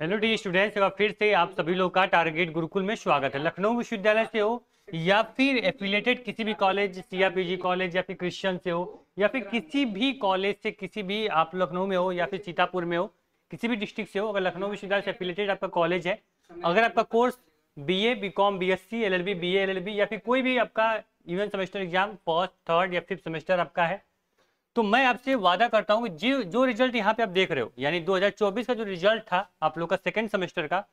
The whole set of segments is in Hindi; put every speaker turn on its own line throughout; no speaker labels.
हेलो डी स्टूडेंट्स फिर से आप सभी लोग का टारगेट गुरुकुल में स्वागत है लखनऊ विश्वविद्यालय से हो या फिर एफिलेटेड किसी भी कॉलेज सीआरपीजी कॉलेज या फिर क्रिश्चियन से हो या फिर किसी भी कॉलेज से किसी भी आप लखनऊ में हो या फिर सीतापुर में हो किसी भी डिस्ट्रिक्ट से हो अगर लखनऊ विश्वविद्यालय से एफिलेटेड आपका कॉलेज है अगर आपका course B A B Com B S C L L B B A L L B या फिर कोई भी आपका even semester exam first third या फिफ्थ सेमेस्टर आपका है तो मैं आपसे वादा करता हूँ जो जो रिजल्ट यहाँ पे आप देख रहे हो यानी 2024 का जो रिजल्ट था आप लोग का सेकेंड सेमेस्टर का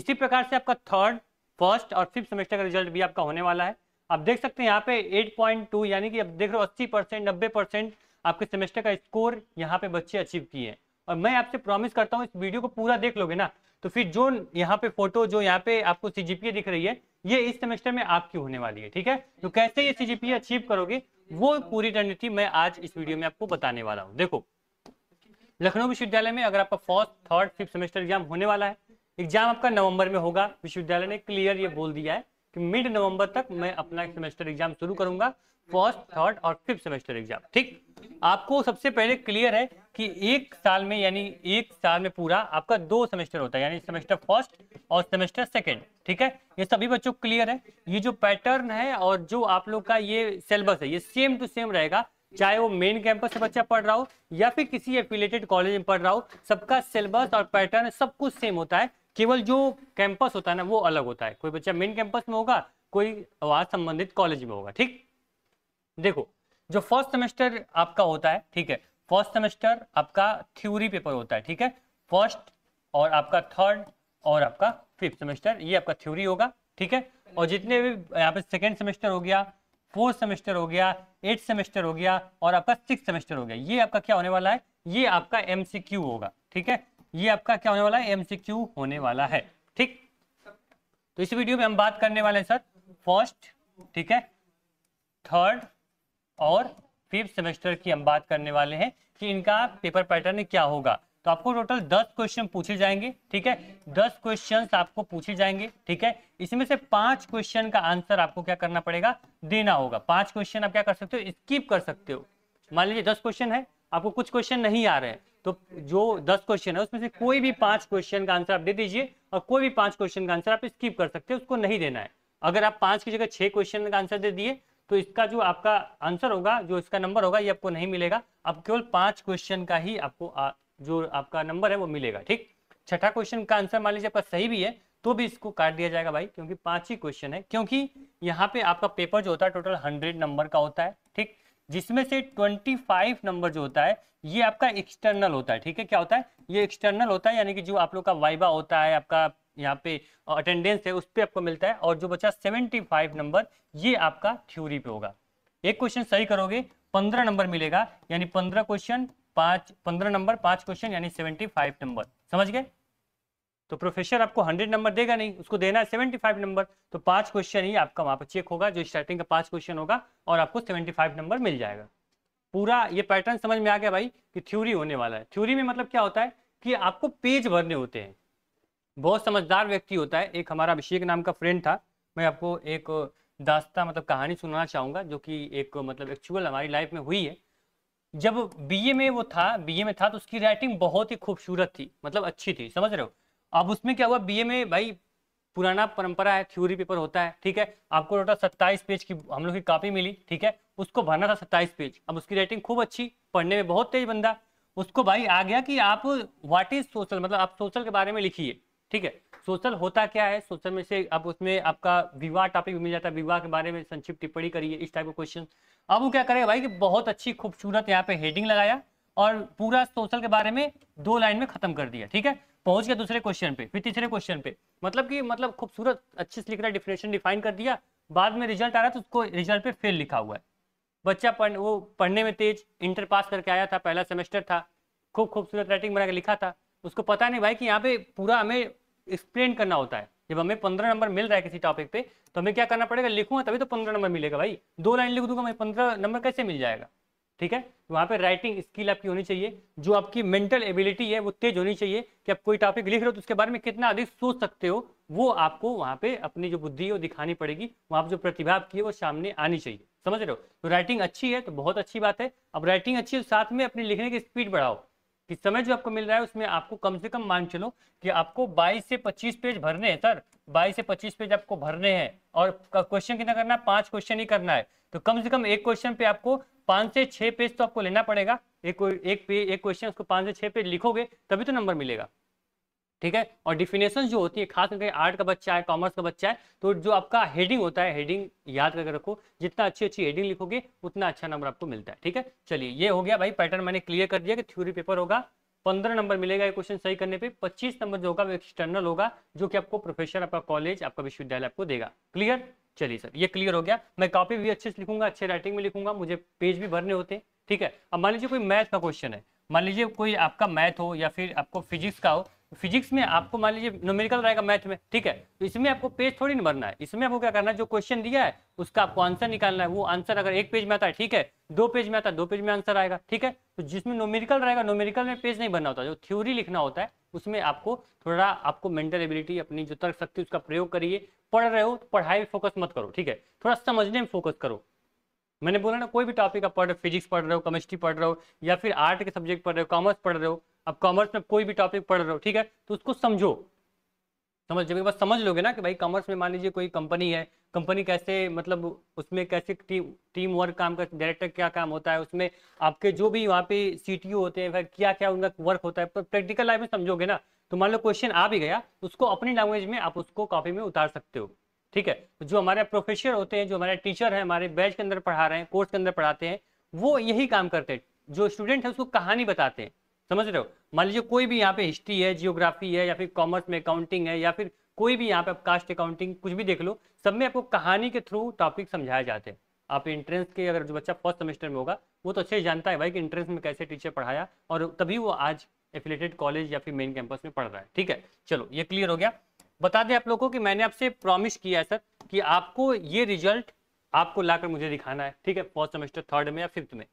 इसी प्रकार से आपका थर्ड फर्स्ट और फिफ्थ सेमेस्टर का रिजल्ट भी आपका होने वाला है आप देख सकते हैं यहाँ पे 8.2 यानी कि आप देख रहे हो 80 परसेंट नब्बे परसेंट आपके सेमेस्टर का स्कोर यहाँ पे बच्चे अचीव किए हैं और मैं आपसे प्रॉमिस करता हूँ इस वीडियो को पूरा देख लोगे ना तो फिर जो यहाँ पे फोटो जो यहाँ पे आपको सीजीपीए दिख रही है ये इस सेमेस्टर में आपकी होने वाली है ठीक है तो कैसे ये सीजीपीए अचीव करोगे वो पूरी रणनीति मैं आज इस वीडियो में आपको बताने वाला हूँ देखो लखनऊ विश्वविद्यालय में अगर आपका first third fifth semester exam होने वाला है एग्जाम आपका नवंबर में होगा विश्वविद्यालय ने क्लियर ये बोल दिया है कि मिड नवंबर तक मैं अपना सेमेस्टर एग्जाम शुरू करूंगा फर्स्ट थर्ड और फिफ्थ सेमेस्टर एग्जाम ठीक आपको सबसे पहले क्लियर है कि एक साल में यानी एक साल में पूरा आपका दो सेमेस्टर होता है यानी सेमेस्टर फर्स्ट और सेमेस्टर सेकेंड ठीक है ये सभी बच्चों क्लियर है ये जो पैटर्न है और जो आप लोग का ये सिलेबस है ये सेम टू सेम रहेगा चाहे वो मेन कैंपस से बच्चा पढ़ रहा हो या फिर किसी एफिलेटेड कॉलेज में पढ़ रहा हो सबका सिलेबस और पैटर्न सब कुछ सेम होता है केवल जो कैंपस होता है ना वो अलग होता है कोई बच्चा मेन कैंपस में होगा कोई आवाज संबंधित कॉलेज में होगा ठीक देखो जो फर्स्ट सेमेस्टर आपका होता है ठीक है फर्स्ट सेमेस्टर आपका थ्योरी पेपर होता है ठीक है फर्स्ट और आपका थर्ड और आपका फिफ्थ सेमेस्टर ये आपका थ्योरी होगा ठीक है और जितने भी यहाँ पे सेकेंड सेमेस्टर हो गया फोर्थ सेमेस्टर हो गया एट सेमेस्टर हो गया और आपका सिक्स सेमेस्टर हो गया ये आपका क्या होने वाला है ये आपका एमसीक्यू होगा ठीक है ये आपका क्या होने वाला है एमसीक्यू होने वाला है ठीक तो इस वीडियो में हम बात करने वाले हैं सर फर्स्ट ठीक है थर्ड और फिफ्थ सेमेस्टर की हम बात करने वाले हैं कि इनका पेपर पैटर्न क्या होगा तो आपको टोटल दस क्वेश्चन पूछे जाएंगे ठीक है दस क्वेश्चन आपको पूछे जाएंगे ठीक है इसमें से पांच क्वेश्चन का आंसर आपको क्या करना पड़ेगा देना होगा पांच क्वेश्चन आप क्या कर सकते हो स्कीप कर सकते हो मान लीजिए दस क्वेश्चन है आपको कुछ क्वेश्चन नहीं आ रहे हैं तो जो दस क्वेश्चन है उसमें से कोई भी पांच क्वेश्चन का आंसर आप दे दीजिए और कोई भी पांच क्वेश्चन का आंसर आप स्किप कर सकते हैं उसको नहीं देना है अगर आप पांच की जगह छह क्वेश्चन का आंसर दे दिए तो इसका जो आपका आंसर होगा जो इसका नंबर होगा ये आपको नहीं मिलेगा अब केवल पांच क्वेश्चन का ही आपको आ, जो आपका नंबर है वो मिलेगा ठीक छठा क्वेश्चन का आंसर मान लीजिए आपका सही भी है तो भी इसको काट दिया जाएगा भाई क्योंकि पांच ही क्वेश्चन है क्योंकि यहाँ पे आपका पेपर जो होता है टोटल हंड्रेड नंबर का होता है ठीक जिसमें से 25 नंबर जो होता है ये आपका एक्सटर्नल होता है ठीक है क्या होता है ये एक्सटर्नल होता है यानी कि जो आप लोग का वाइबा होता है आपका यहाँ पे अटेंडेंस है उस पर आपको मिलता है और जो बचा 75 नंबर ये आपका थ्योरी पे होगा एक क्वेश्चन सही करोगे 15 नंबर मिलेगा यानी 15 क्वेश्चन पांच 15 नंबर पांच क्वेश्चन यानी 75 नंबर समझ गए तो प्रोफेसर आपको हंड्रेड नंबर देगा नहीं उसको देना है सेवेंटी फाइव नंबर तो पांच क्वेश्चन ही आपका वहां पर चेक होगा जो स्टार्टिंग का पांच क्वेश्चन होगा और आपको सेवेंटी फाइव नंबर मिल जाएगा पूरा ये पैटर्न समझ में आ गया भाई कि थ्योरी होने वाला है थ्योरी में मतलब क्या होता है कि आपको पेज भरने होते हैं बहुत समझदार व्यक्ति होता है एक हमारा अभिषेक नाम का फ्रेंड था मैं आपको एक दास्ता मतलब कहानी सुनाना चाहूँगा जो कि एक मतलब एक्चुअल हमारी लाइफ में हुई है जब बीए में वो था बीए में था तो उसकी राइटिंग बहुत ही खूबसूरत थी मतलब अच्छी थी समझ रहे हो अब उसमें क्या हुआ बीए में भाई पुराना परंपरा है थ्योरी पेपर होता है ठीक है आपको टोटल सत्ताईस पेज की हम लोग की कॉपी मिली ठीक है उसको भरना था सत्ताईस पेज अब उसकी राइटिंग खूब अच्छी पढ़ने में बहुत तेज बंदा उसको भाई आ गया कि आप व्हाट इज सोशल मतलब आप सोशल के बारे में लिखिए ठीक है सोशल होता क्या है सोशल में से अब उसमें आपका विवाह टॉपिक मिल जाता है विवाह के बारे में संक्षिप्त टिप्पणी करिए इस टाइप का क्वेश्चन अब वो क्या करेगा भाई कि बहुत अच्छी खूबसूरत यहाँ पे हेडिंग लगाया और पूरा सोशल के बारे में दो लाइन में खत्म कर दिया ठीक है पहुंच गया दूसरे क्वेश्चन पे फिर तीसरे क्वेश्चन पे मतलब कि मतलब खूबसूरत अच्छे से लिख रहा है डिफिनेशन डिफाइन कर दिया बाद में रिजल्ट आ रहा था तो उसको रिजल्ट पे फेल लिखा हुआ है बच्चा पढ़ वो पढ़ने में तेज इंटर पास करके आया था पहला सेमेस्टर था खूब खूबसूरत राइटिंग बना के लिखा था उसको पता नहीं भाई कि यहाँ पे पूरा हमें एक्सप्लेन करना होता है जब हमें पंद्रह नंबर मिल रहा है किसी टॉपिक पे तो हमें क्या करना पड़ेगा लिखूंगा तभी तो पंद्रह नंबर मिलेगा भाई दो लाइन लिख दूंगा मैं पंद्रह नंबर कैसे मिल जाएगा ठीक है वहाँ पे राइटिंग स्किल आपकी होनी चाहिए जो आपकी मेंटल एबिलिटी है वो तेज होनी चाहिए कि आप कोई टॉपिक लिख रहे हो तो उसके बारे में कितना अधिक सोच सकते हो वो आपको वहाँ पे अपनी जो बुद्धि है वो दिखानी पड़ेगी वहाँ पर जो प्रतिभा आपकी है वो सामने आनी चाहिए समझ रहे हो तो राइटिंग अच्छी है तो बहुत अच्छी बात है अब राइटिंग अच्छी है तो साथ में अपनी लिखने की स्पीड बढ़ाओ कि समय जो आपको मिल रहा है उसमें आपको कम से कम मान चलो कि आपको 22 से 25 पेज भरने हैं सर 22 से 25 पेज आपको भरने हैं और क्वेश्चन कितना करना है पांच क्वेश्चन ही करना है तो कम से कम एक क्वेश्चन पे आपको पांच से छह पेज तो आपको लेना पड़ेगा एक एक एक क्वेश्चन उसको पांच से छह पेज लिखोगे तभी तो नंबर मिलेगा ठीक है और डिफिनेशन जो होती है खास करके आर्ट का बच्चा है कॉमर्स का बच्चा है तो जो आपका हेडिंग होता है हेडिंग याद करके रखो जितना अच्छी अच्छी हेडिंग लिखोगे उतना अच्छा नंबर आपको मिलता है ठीक है चलिए ये हो गया भाई पैटर्न मैंने क्लियर कर दिया कि थ्योरी पेपर होगा पंद्रह नंबर मिलेगा ये क्वेश्चन सही करने पे पच्चीस नंबर जो होगा वो एक्सटर्नल होगा जो कि आपको प्रोफेसर आपका कॉलेज आपका विश्वविद्यालय आपको देगा क्लियर चलिए सर ये क्लियर हो गया मैं कॉपी भी अच्छे से लिखूंगा अच्छे राइटिंग में लिखूंगा मुझे पेज भी भरने होते हैं ठीक है अब मान लीजिए कोई मैथ का क्वेश्चन है मान लीजिए कोई आपका मैथ हो या फिर आपको फिजिक्स का हो फिजिक्स में आपको मान लीजिए नोमेरिकल रहेगा मैथ में ठीक है तो इसमें आपको पेज थोड़ी नहीं भरना है इसमें आपको क्या करना है जो क्वेश्चन दिया है उसका आपको आंसर निकालना है वो आंसर अगर एक पेज में आता है ठीक है दो पेज में आता है दो पेज में आंसर आएगा ठीक है तो जिसमें नोमेरिकल रहेगा नोमेरिकल में पेज नहीं बनना होता जो थ्योरी लिखना होता है उसमें आपको थोड़ा आपको मेंटल एबिलिटी अपनी जो तर्क शक्ति उसका प्रयोग करिए पढ़ रहे हो तो पढ़ाई फोकस मत करो ठीक है थोड़ा समझने में फोकस करो मैंने बोला ना कोई भी टॉपिक आप पढ़ फिजिक्स पढ़ रहे हो केमिस्ट्री पढ़ रहे हो या फिर आर्ट के सब्जेक्ट पढ़ रहे हो कॉमर्स पढ़ रहे हो अब कॉमर्स में कोई भी टॉपिक पढ़ रहे हो ठीक है तो उसको समझो समझ जब एक समझ लोगे ना कि भाई कॉमर्स में मान लीजिए कोई कंपनी है कंपनी कैसे मतलब उसमें कैसे टीम टीम वर्क काम का डायरेक्टर क्या काम होता है उसमें आपके जो भी वहाँ पे सी होते हैं फिर क्या क्या उनका वर्क होता है प्रैक्टिकल लाइफ में समझोगे ना तो मान लो क्वेश्चन आ भी गया उसको अपनी लैंग्वेज में आप उसको कॉपी में उतार सकते हो ठीक है जो हमारे प्रोफेसर होते हैं जो हमारे टीचर हैं हमारे बैच के अंदर पढ़ा रहे हैं कोर्स के अंदर पढ़ाते हैं वो यही काम करते हैं जो स्टूडेंट है उसको कहानी बताते हैं समझ रहे हो मान लीजिए कोई भी यहाँ पे हिस्ट्री है जियोग्राफी है या फिर कॉमर्स में अकाउंटिंग है या फिर कोई भी यहाँ पे आप कास्ट अकाउंटिंग कुछ भी देख लो सब में आपको कहानी के थ्रू टॉपिक समझाए जाते हैं आप इंट्रेंस के अगर जो बच्चा फर्स्ट सेमेस्टर में होगा वो तो अच्छे जानता है भाई कि इंट्रेंस में कैसे टीचर पढ़ाया और तभी वो आज एफिलेटेड कॉलेज या फिर मेन कैंपस में पढ़ रहा है ठीक है चलो ये क्लियर हो गया बता दें आप लोगों को कि मैंने आपसे प्रॉमिस किया है सर कि आपको ये रिजल्ट आपको लाकर मुझे दिखाना है ठीक है फर्स्ट सेमेस्टर थर्ड में या फिफ्थ में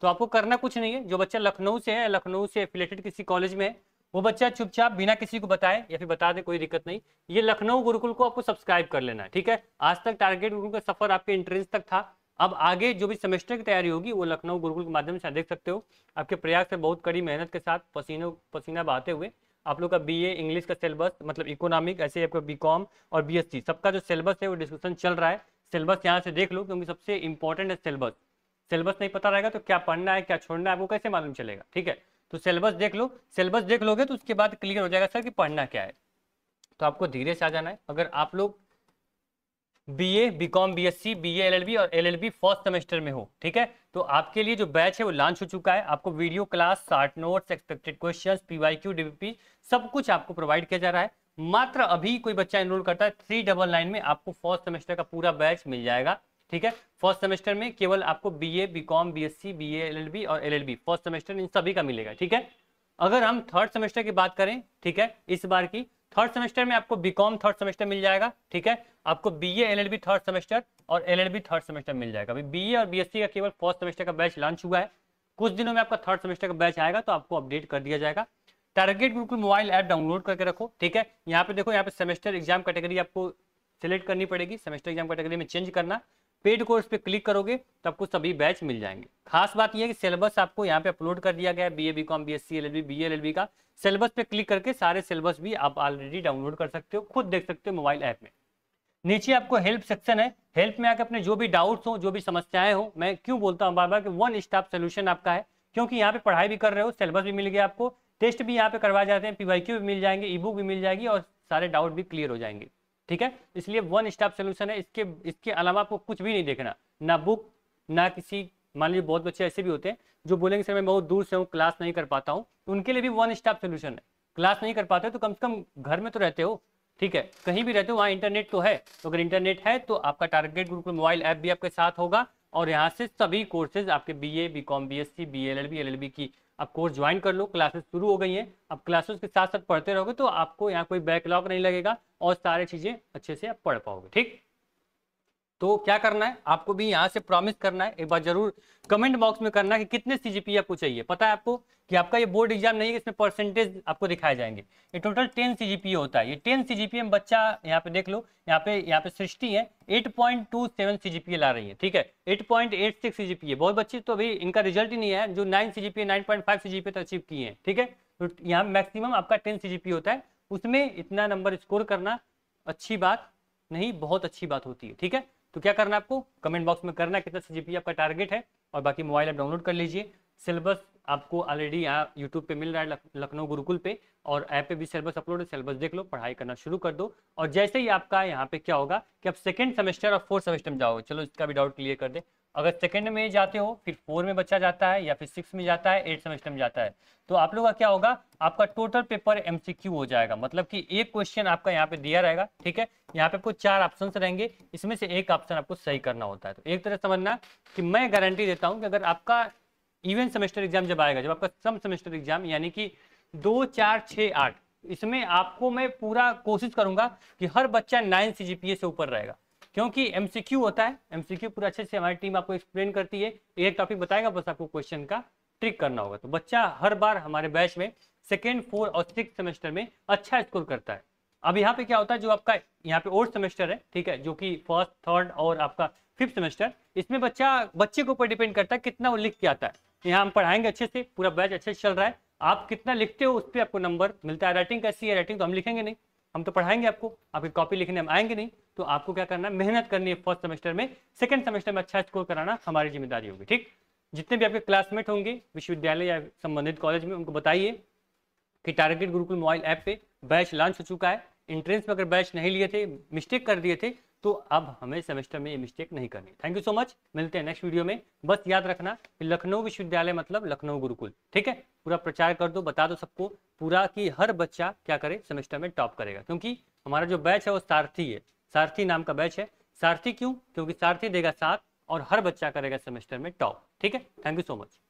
तो आपको करना कुछ नहीं है जो बच्चा लखनऊ से है लखनऊ से एफिलेटेड किसी कॉलेज में है वो बच्चा चुपचाप बिना किसी को बताए या फिर बता दे कोई दिक्कत नहीं ये लखनऊ गुरुकुल को आपको सब्सक्राइब कर लेना है ठीक है आज तक टारगेट गुरुकुल का सफर आपके एंट्रेंस तक था अब आगे जो भी सेमेस्टर की तैयारी होगी वो लखनऊ गुरुकुल के माध्यम से देख सकते हो आपके प्रयास से बहुत कड़ी मेहनत के साथ पसीनों पसीना बहाते हुए आप लोग का बी इंग्लिश का सिलेबस मतलब इकोनॉमिक ऐसे आपका बी और बी सबका जो सिलेबस है वो डिस्कशन चल रहा है सिलेबस यहाँ से देख लो क्योंकि सबसे इंपॉर्टेंट है सिलेबस सिलेबस नहीं पता रहेगा तो क्या पढ़ना है क्या छोड़ना है आपको कैसे मालूम चलेगा ठीक है तो सिलेबस देख लो सिलेबस देख लोगे तो उसके बाद क्लियर हो जाएगा सर कि पढ़ना क्या है तो आपको धीरे से आ जाना है अगर आप लोग B A B Com B S C B L L B और L L B first semester में हो ठीक है तो आपके लिए जो बैच है वो लॉन्च हो चुका है आपको video class short notes expected question PYQ DBP सब कुछ आपको प्रोवाइड किया जा रहा है मात्र अभी कोई बच्चा एनरोल करता है थ्री डबल नाइन में आपको फर्स्ट सेमेस्टर का पूरा बैच मिल जाएगा ठीक है फर्स्ट सेमेस्टर में केवल आपको B B B A Com BA BCom BSc L B और L L B first semester इन सभी का मिलेगा ठीक है अगर हम थर्ड सेमेस्टर की बात करें ठीक है इस बार की थर्ड सेमेस्टर में आपको बी कॉम थर्ड सेमेस्टर मिल जाएगा ठीक है आपको B A L L B third semester और L L B third semester मिल जाएगा अभी बी ए और बी एस सी का केवल फर्स्ट सेमेस्टर का बैच लॉन्च हुआ है कुछ दिनों में आपका थर्ड सेमेस्टर का बैच आएगा तो आपको अपडेट कर दिया जाएगा टारगेट बिल्कुल मोबाइल ऐप डाउनलोड करके रखो ठीक है यहाँ पे देखो यहाँ पे सेमेस्टर एग्जाम कैटेगरी आपको सेलेक्ट करनी पड़ेगी सेमेस्टर एग्जाम कैटेगरी में चेंज करना पेड कोर्स पे क्लिक करोगे तो आपको सभी बैच मिल जाएंगे खास बात यह है कि सिलेबस आपको यहाँ पे अपलोड कर दिया गया है B A B Com B S C L L B B L L B का सिलेबस पे क्लिक करके सारे सिलेबस भी आप ऑलरेडी डाउनलोड कर सकते हो खुद देख सकते हो मोबाइल ऐप में नीचे आपको हेल्प सेक्शन है हेल्प में आकर अपने जो भी डाउट्स हो जो भी समस्याएं हो मैं क्यों बोलता हूँ बार बार कि वन स्टॉप सोल्यूशन आपका है क्योंकि यहाँ पे पढ़ाई भी कर रहे हो सिलेबस भी मिल गया आपको टेस्ट भी यहाँ पे करवाए जाते हैं पीवाईक्यू भी मिल जाएंगे ई बुक भी मिल जाएगी और सारे डाउट भी क्लियर हो जाएंगे ठीक है इसलिए वन स्टॉप सोल्यूशन है इसके इसके अलावा आपको कुछ भी नहीं देखना ना बुक ना किसी मान लीजिए बहुत बच्चे ऐसे भी होते हैं जो बोलेंगे सर मैं बहुत दूर से हूँ क्लास नहीं कर पाता हूँ उनके लिए भी वन स्टॉप सोल्यूशन है क्लास नहीं कर पाते तो कम से कम घर में तो रहते हो ठीक है कहीं भी रहते हो वहाँ इंटरनेट तो है तो अगर इंटरनेट है तो आपका टारगेट ग्रुप मोबाइल ऐप भी आपके साथ होगा और यहाँ से सभी कोर्सेज आपके B A B Com B S C B L L B L L B की आप कोर्स ज्वाइन कर लो क्लासेस शुरू हो गई हैं आप क्लासेस के साथ साथ पढ़ते रहोगे तो आपको यहाँ कोई बैकलॉग नहीं लगेगा और सारी चीज़ें अच्छे से आप पढ़ पाओगे ठीक तो क्या करना है आपको भी यहाँ से प्रॉमिस करना है एक बार जरूर कमेंट बॉक्स में करना है कि कितने सीजीपी आपको चाहिए पता है आपको कि आपका ये बोर्ड एग्जाम नहीं है इसमें परसेंटेज आपको दिखाए जाएंगे ये टोटल टेन सी होता है ये टेन सीजीपी में बच्चा यहाँ पे देख लो यहाँ पे यहाँ पे सृष्टि है eight point two seven CGP ला रही है ठीक है eight point eight six C G बहुत बच्चे तो अभी इनका रिजल्ट ही नहीं है जो nine CGP nine point five P तो अचीव किए हैं ठीक है तो यहाँ मैक्सिमम आपका टेन सीजीपी होता है उसमें इतना नंबर स्कोर करना अच्छी बात नहीं बहुत अच्छी बात होती है ठीक है तो क्या करना है आपको कमेंट बॉक्स में करना है कितना सी e आपका टारगेट है और बाकी मोबाइल आप डाउनलोड कर लीजिए सिलेबस आपको ऑलरेडी यहाँ यूट्यूब पे मिल रहा है लखनऊ गुरुकुल पे और ऐप पे भी सिलेबस अपलोड है सिलेबस देख लो पढ़ाई करना शुरू कर दो और जैसे ही आपका यहाँ पे क्या होगा कि आप सेकेंड सेमेस्टर और फोर्थ सेमेस्टर में जाओगे चलो इसका भी डाउट क्लियर कर दें अगर सेकेंड में जाते हो फिर फोर में बच्चा जाता है या फिर सिक्स में जाता है एट सेमेस्टर में जाता है तो आप लोग का क्या होगा आपका टोटल पेपर एमसीक्यू हो जाएगा मतलब कि एक क्वेश्चन आपका यहाँ पे दिया रहेगा ठीक है यहाँ पे आपको चार ऑप्शन रहेंगे इसमें से एक ऑप्शन आपको सही करना होता है तो एक तरह समझना कि मैं गारंटी देता हूँ कि अगर आपका इवन सेमेस्टर एग्जाम जब आएगा जब आपका सम सेमेस्टर एग्जाम यानी कि दो चार छः आठ इसमें आपको मैं पूरा कोशिश करूंगा कि हर बच्चा नाइन सी से ऊपर रहेगा क्योंकि एमसीक्यू होता है एमसीक्यू पूरा अच्छे से हमारी टीम आपको एक्सप्लेन करती है एक टॉपिक बताएगा बस आपको क्वेश्चन का ट्रिक करना होगा तो बच्चा हर बार हमारे बैच में सेकेंड फोर्थ और सिक्स सेमेस्टर में अच्छा स्कोर करता है अब यहाँ पे क्या होता है जो आपका यहाँ पे ओर्थ सेमेस्टर है ठीक है जो कि फर्स्ट थर्ड और आपका फिफ्थ सेमेस्टर इसमें बच्चा बच्चे के ऊपर डिपेंड करता है कितना वो लिख के आता है यहाँ हम पढ़ाएंगे अच्छे से पूरा बैच अच्छे से चल रहा है आप कितना लिखते हो उस पर आपको नंबर मिलता है राइटिंग कैसी है राइटिंग तो हम लिखेंगे नहीं हम तो पढ़ाएंगे आपको आपकी कॉपी लिखने हम आएंगे नहीं तो आपको क्या करना है मेहनत करनी है फर्स्ट सेमेस्टर में सेकेंड सेमेस्टर में अच्छा स्कोर कराना हमारी जिम्मेदारी होगी ठीक जितने भी आपके क्लासमेट होंगे विश्वविद्यालय या संबंधित कॉलेज में उनको बताइए कि टारगेट गुरुकुल मोबाइल ऐप पे बैच लॉन्च हो चुका है इंट्रेंस में अगर बैच नहीं लिए थे मिस्टेक कर दिए थे तो अब हमें सेमेस्टर में ये मिस्टेक नहीं करनी थैंक यू सो मच मिलते हैं नेक्स्ट वीडियो में बस याद रखना लखनऊ विश्वविद्यालय मतलब लखनऊ गुरुकुल ठीक है पूरा प्रचार कर दो बता दो सबको पूरा कि हर बच्चा क्या करे सेमेस्टर में टॉप करेगा क्योंकि हमारा जो बैच है वो सारथी है सारथी नाम का बैच है सारथी क्यों क्योंकि सारथी देगा साथ और हर बच्चा करेगा सेमेस्टर में टॉप ठीक है थैंक यू सो मच